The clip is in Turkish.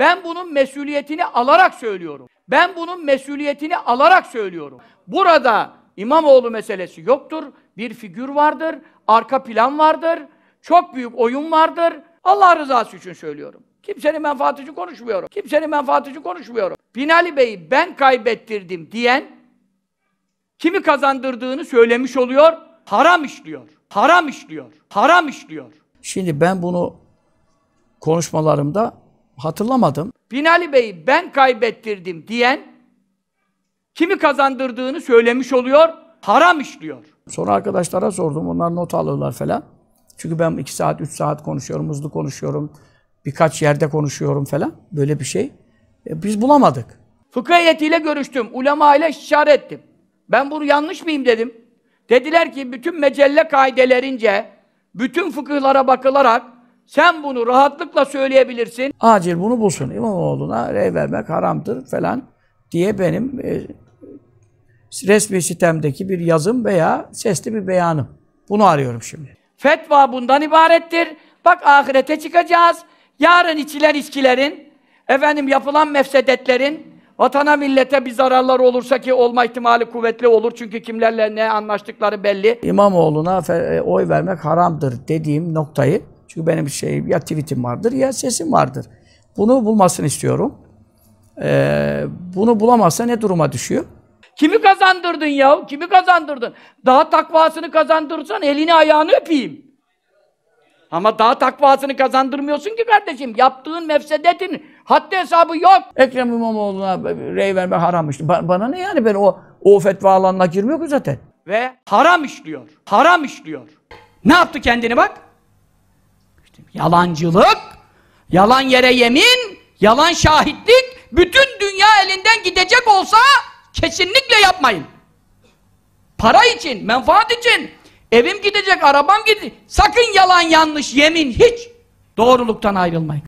Ben bunun mesuliyetini alarak söylüyorum. Ben bunun mesuliyetini alarak söylüyorum. Burada İmamoğlu meselesi yoktur. Bir figür vardır, arka plan vardır, çok büyük oyun vardır. Allah rızası için söylüyorum. Kimsenin menfaati için konuşmuyorum. Kimsenin menfaati için konuşmuyorum. Binali Bey'i ben kaybettirdim diyen kimi kazandırdığını söylemiş oluyor. Haram işliyor. Haram işliyor. Haram işliyor. Şimdi ben bunu konuşmalarımda hatırlamadım. Binali Bey'i ben kaybettirdim diyen kimi kazandırdığını söylemiş oluyor, haram işliyor. Sonra arkadaşlara sordum, onlar not alıyorlar falan. Çünkü ben iki saat, üç saat konuşuyorum, hızlı konuşuyorum. Birkaç yerde konuşuyorum falan. Böyle bir şey. E, biz bulamadık. Fıkıh heyetiyle görüştüm. Ulema ile istişare ettim. Ben bunu yanlış mıyım dedim. Dediler ki bütün mecelle kaidelerince, bütün fıkıhlara bakılarak sen bunu rahatlıkla söyleyebilirsin. Acil bunu bulsun. İmamoğlu'na rey vermek haramdır falan diye benim e, resmi sistemdeki bir yazım veya sesli bir beyanım. Bunu arıyorum şimdi. Fetva bundan ibarettir. Bak ahirete çıkacağız. Yarın içilen içkilerin, efendim yapılan mefsedetlerin, vatana millete bir zararlar olursa ki olma ihtimali kuvvetli olur. Çünkü kimlerle ne anlaştıkları belli. İmamoğlu'na e, oy vermek haramdır dediğim noktayı çünkü benim şey ya tweetim vardır ya sesim vardır. Bunu bulmasını istiyorum. Ee, bunu bulamazsa ne duruma düşüyor? Kimi kazandırdın ya? Kimi kazandırdın? Daha takvasını kazandırsan elini ayağını öpeyim. Ama daha takvasını kazandırmıyorsun ki kardeşim. Yaptığın mefsedetin haddi hesabı yok. Ekrem İmamoğlu'na rey verme haram işte. Ba bana ne yani ben o, o fetva alanına girmiyor ki zaten. Ve haram işliyor. Haram işliyor. Ne yaptı kendini bak? Yalancılık, yalan yere yemin, yalan şahitlik, bütün dünya elinden gidecek olsa kesinlikle yapmayın. Para için, menfaat için, evim gidecek, arabam gidecek. Sakın yalan yanlış, yemin hiç. Doğruluktan ayrılmayın.